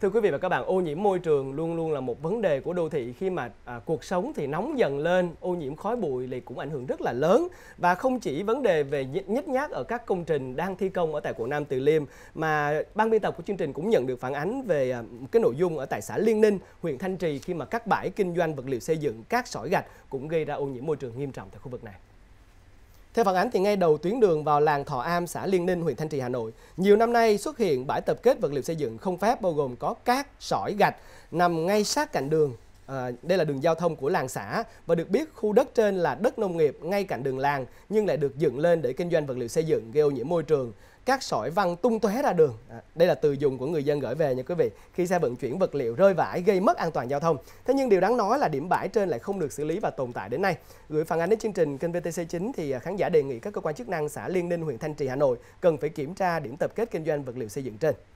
Thưa quý vị và các bạn, ô nhiễm môi trường luôn luôn là một vấn đề của đô thị khi mà à, cuộc sống thì nóng dần lên, ô nhiễm khói bụi thì cũng ảnh hưởng rất là lớn và không chỉ vấn đề về nhích nhác ở các công trình đang thi công ở tại quận Nam Từ Liêm mà ban biên tập của chương trình cũng nhận được phản ánh về à, cái nội dung ở tại xã Liên Ninh, huyện Thanh Trì khi mà các bãi kinh doanh vật liệu xây dựng, các sỏi gạch cũng gây ra ô nhiễm môi trường nghiêm trọng tại khu vực này. Theo phản ánh thì ngay đầu tuyến đường vào làng Thọ Am, xã Liên Ninh, huyện Thanh Trì, Hà Nội, nhiều năm nay xuất hiện bãi tập kết vật liệu xây dựng không phép bao gồm có cát, sỏi, gạch nằm ngay sát cạnh đường À, đây là đường giao thông của làng xã và được biết khu đất trên là đất nông nghiệp ngay cạnh đường làng nhưng lại được dựng lên để kinh doanh vật liệu xây dựng gây ô nhiễm môi trường các sỏi văng tung tóe ra đường. À, đây là từ dùng của người dân gửi về nha quý vị. Khi xe vận chuyển vật liệu rơi vãi gây mất an toàn giao thông. Thế nhưng điều đáng nói là điểm bãi trên lại không được xử lý và tồn tại đến nay. Gửi phản ánh đến chương trình kênh VTC9 thì à, khán giả đề nghị các cơ quan chức năng xã Liên Ninh, huyện Thanh Trì, Hà Nội cần phải kiểm tra điểm tập kết kinh doanh vật liệu xây dựng trên.